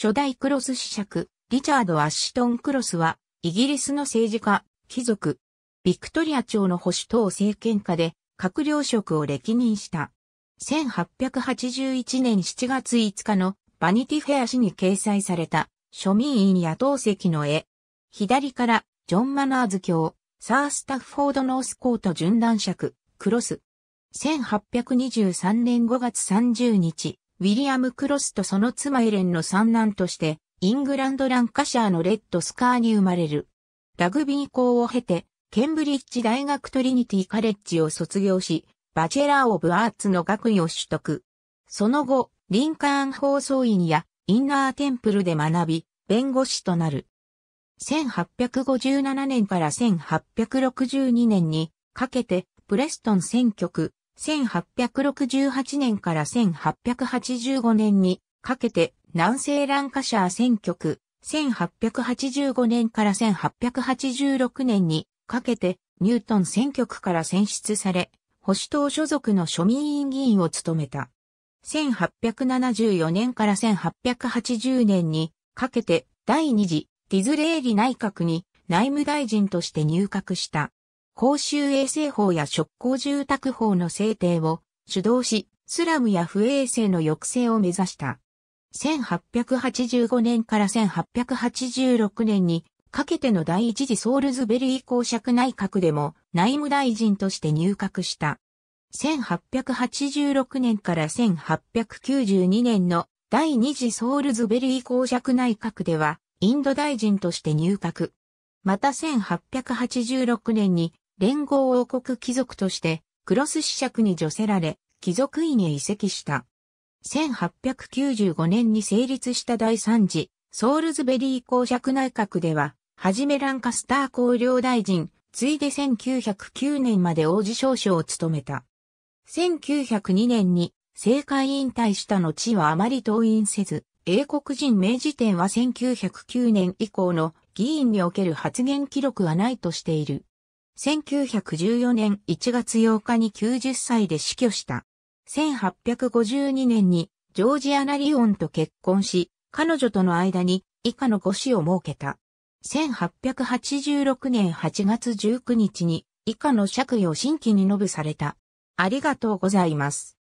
初代クロス子爵、リチャード・アッシュトン・クロスは、イギリスの政治家、貴族、ビクトリア朝の保守党政権下で、閣僚職を歴任した。1881年7月5日のバニティフェア誌に掲載された庶民院野党席の絵。左からジョン・マナーズ卿、サー・スタッフォード・ノースコート準男爵、クロス。1823年5月30日、ウィリアム・クロスとその妻エレンの三男として、イングランド・ランカシャーのレッドスカーに生まれる。ラグビー校を経て、ケンブリッジ大学トリニティカレッジを卒業し、バチェラー・オブ・アーツの学位を取得。その後、リンカーン放送院やインナーテンプルで学び、弁護士となる。1857年から1862年にかけて、プレストン選挙区、1868年から1885年にかけて南西ランカシャー選挙区、1885年から1886年にかけてニュートン選挙区から選出され、保守党所属の庶民委員議員を務めた。1874年から1880年にかけて第二次ディズレーリ内閣に内務大臣として入閣した。公衆衛生法や職工住宅法の制定を主導し、スラムや不衛生の抑制を目指した。1885年から1886年にかけての第一次ソールズベリー公爵内閣でも内務大臣として入閣した。1886年から1892年の第二次ソールズベリー公爵内閣ではインド大臣として入閣。また1886年に連合王国貴族として、クロス子爵に除せられ、貴族院へ移籍した。1895年に成立した第3次、ソールズベリー公爵内閣では、はじめランカスター公領大臣、ついで1909年まで王子少将を務めた。1902年に政界引退した後はあまり党員せず、英国人明治典は1909年以降の議員における発言記録はないとしている。1914年1月8日に90歳で死去した。1852年にジョージアナリオンと結婚し、彼女との間に以下の5子を設けた。1886年8月19日に以下の爵位を新規に述べされた。ありがとうございます。